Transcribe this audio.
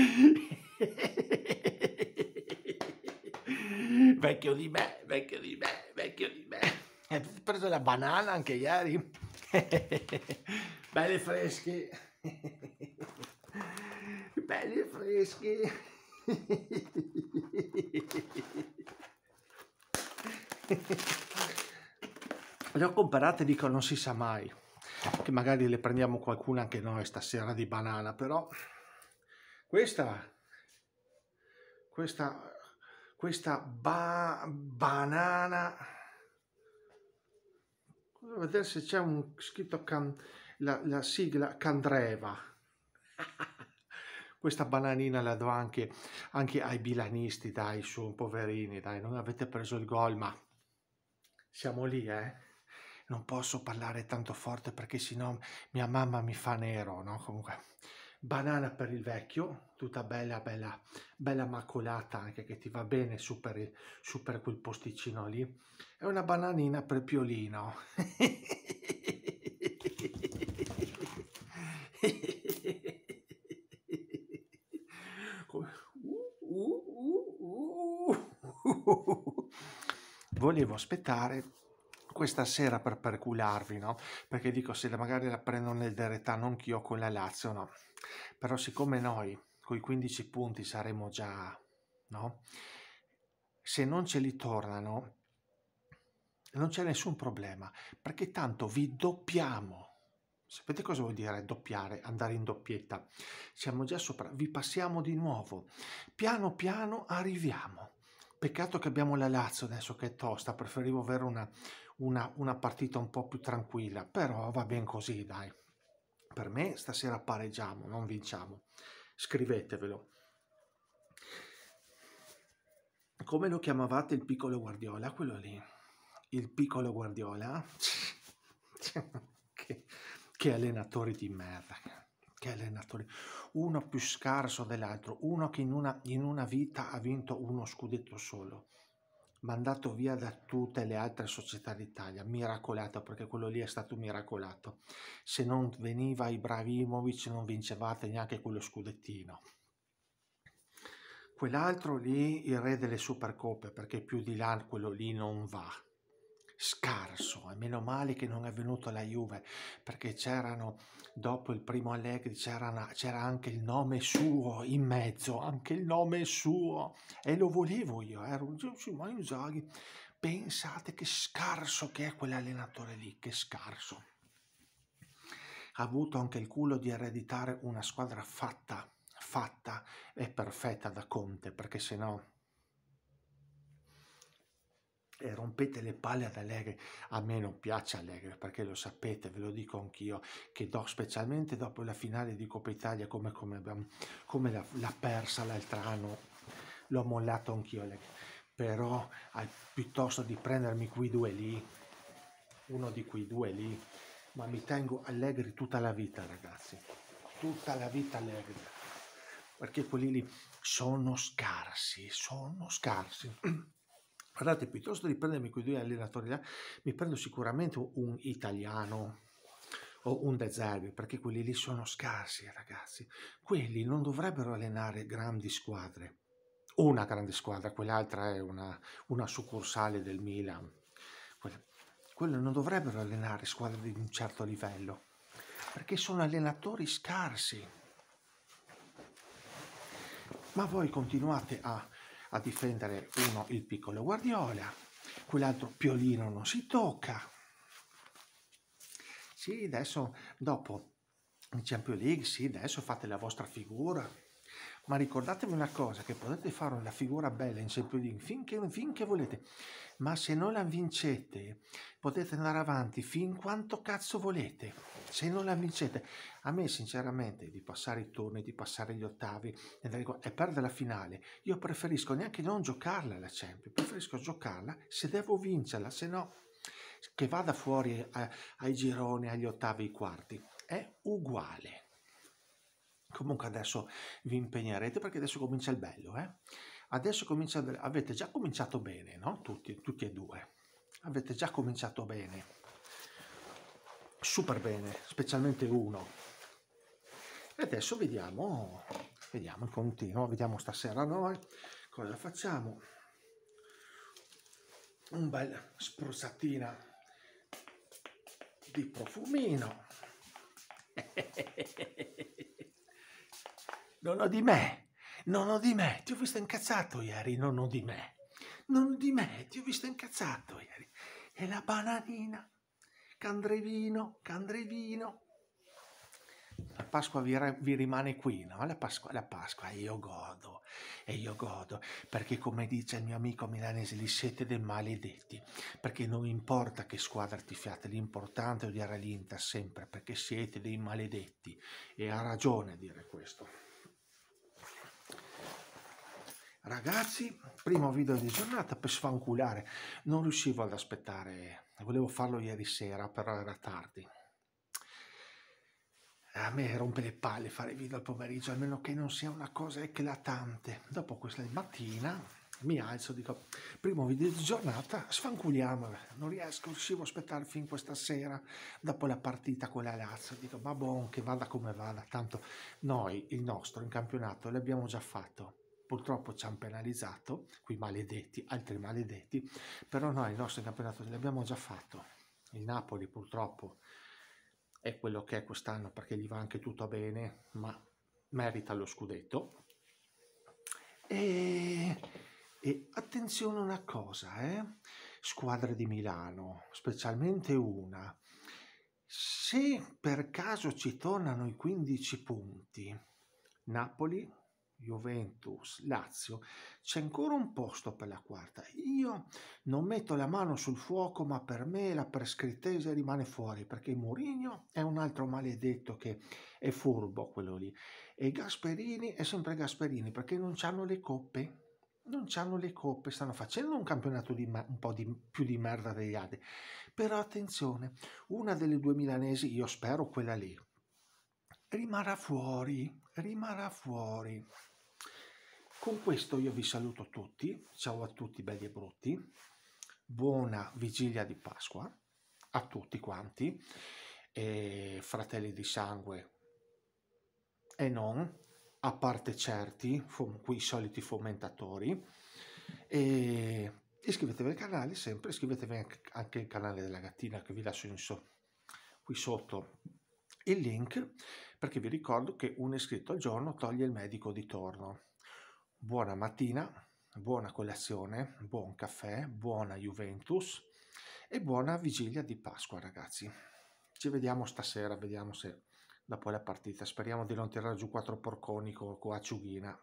vecchio di me, vecchio di me, vecchio di me. Hai eh, preso la banana anche ieri? Belle fresche. Belle fresche. Le ho comprate, dico, non si sa mai. Che magari le prendiamo qualcuna anche noi stasera di banana, però... Questa, questa, questa ba banana, Vado vedere se c'è un scritto can, la, la sigla Candreva. questa bananina la do anche, anche ai bilanisti, dai, su, poverini, dai, non avete preso il gol, ma siamo lì, eh? Non posso parlare tanto forte perché sennò mia mamma mi fa nero, no? Comunque banana per il vecchio, tutta bella, bella, bella macolata anche che ti va bene su per, il, su per quel posticino lì, e una bananina per Piolino. Volevo aspettare questa sera per percularvi, no? Perché dico, se magari la prendo nel deretà, Deretano anch'io con la Lazio, no? Però siccome noi con i 15 punti saremo già, no? Se non ce li tornano, non c'è nessun problema, perché tanto vi doppiamo. Sapete cosa vuol dire doppiare, andare in doppietta? Siamo già sopra, vi passiamo di nuovo. Piano piano arriviamo. Peccato che abbiamo la Lazio adesso che è tosta, preferivo avere una, una, una partita un po' più tranquilla, però va ben così, dai. Per me stasera pareggiamo, non vinciamo. Scrivetevelo. Come lo chiamavate il piccolo Guardiola? Quello lì. Il piccolo Guardiola? che, che allenatori di merda. Che allenatori. Uno più scarso dell'altro. Uno che in una, in una vita ha vinto uno scudetto solo mandato via da tutte le altre società d'Italia, miracolato perché quello lì è stato miracolato. Se non veniva Ibrahimovic non vincevate neanche quello scudettino. Quell'altro lì, il re delle supercoppe, perché più di là quello lì non va scarso e meno male che non è venuto la Juve perché c'erano dopo il primo Allegri c'era anche il nome suo in mezzo anche il nome suo e lo volevo io ero ma Inzaghi pensate che scarso che è quell'allenatore lì che scarso ha avuto anche il culo di ereditare una squadra fatta fatta e perfetta da Conte perché se no e rompete le palle ad Allegri. A me non piace Allegri perché lo sapete, ve lo dico anch'io, che do, specialmente dopo la finale di Coppa Italia, come, come, come la, la, persa l'altro anno, l'ho mollato anch'io Allegri. Però al, piuttosto di prendermi quei due lì, uno di quei due lì, ma mi tengo Allegri tutta la vita, ragazzi. Tutta la vita Allegri. Perché quelli lì sono scarsi, sono scarsi. Guardate, piuttosto di prendermi quei due allenatori là, mi prendo sicuramente un italiano o un De Zerbi, perché quelli lì sono scarsi, ragazzi. Quelli non dovrebbero allenare grandi squadre. Una grande squadra, quell'altra è una, una succursale del Milan. Quelle, quelle non dovrebbero allenare squadre di un certo livello, perché sono allenatori scarsi. Ma voi continuate a a difendere uno il piccolo Guardiola, quell'altro Piolino non si tocca. Sì, adesso dopo in Champions League, sì, adesso fate la vostra figura, ma ricordatevi una cosa, che potete fare una figura bella in Champions finché, finché volete, ma se non la vincete potete andare avanti fin quanto cazzo volete, se non la vincete. A me sinceramente di passare i turni, di passare gli ottavi e perdere la finale, io preferisco neanche non giocarla la Champions, preferisco giocarla se devo vincerla, se no che vada fuori a, eh, ai gironi, agli ottavi, ai quarti, è uguale. Comunque adesso vi impegnerete perché adesso comincia il bello, eh? Adesso comincia Avete già cominciato bene, no? Tutti, tutti e due. Avete già cominciato bene. Super bene, specialmente uno. E adesso vediamo, vediamo il continuo, vediamo stasera noi cosa facciamo. Un bel spruzzatina di profumino. Non ho di me, non ho di me, ti ho visto incazzato ieri, non ho di me, non ho di me, ti ho visto incazzato ieri. E la bananina, candrevino, candrevino. La Pasqua vi, vi, rimane qui, no? La Pasqua, la Pasqua, io godo, e io godo, perché come dice il mio amico milanese, li siete dei maledetti, perché non importa che squadra ti fiate, l'importante è odiare l'Inter sempre, perché siete dei maledetti, e ha ragione a dire questo. Ragazzi, primo video di giornata per sfanculare. Non riuscivo ad aspettare, volevo farlo ieri sera, però era tardi. A me rompe le palle fare video al pomeriggio, almeno che non sia una cosa eclatante. Dopo questa mattina mi alzo, dico, primo video di giornata, sfanculiamo. Non riesco, riuscivo a aspettare fin questa sera, dopo la partita con la Lazio. Dico, ma buon, che vada come vada, tanto noi, il nostro, in campionato, l'abbiamo già fatto purtroppo ci hanno penalizzato, qui maledetti, altri maledetti, però noi il nostro campionato l'abbiamo già fatto. Il Napoli purtroppo è quello che è quest'anno perché gli va anche tutto bene, ma merita lo scudetto. E, e attenzione una cosa, eh? squadre di Milano, specialmente una, se per caso ci tornano i 15 punti, Napoli Juventus, Lazio, c'è ancora un posto per la quarta. Io non metto la mano sul fuoco, ma per me la prescrittese rimane fuori perché Mourinho è un altro maledetto che è furbo quello lì. E Gasperini è sempre Gasperini perché non hanno le coppe. Non hanno le coppe, stanno facendo un campionato un po' di, più di merda degli altri. Però attenzione, una delle due milanesi, io spero quella lì, rimarrà fuori, rimarrà fuori. Con questo io vi saluto tutti, ciao a tutti belli e brutti, buona vigilia di Pasqua a tutti quanti, eh, fratelli di sangue e non, a parte certi, qui i soliti fomentatori, e iscrivetevi al canale sempre, iscrivetevi anche al canale della gattina che vi lascio in so qui sotto il link perché vi ricordo che un iscritto al giorno toglie il medico di torno buona mattina, buona colazione, buon caffè, buona Juventus e buona vigilia di Pasqua ragazzi. Ci vediamo stasera, vediamo se dopo la partita, speriamo di non tirare giù quattro porconi con acciughina.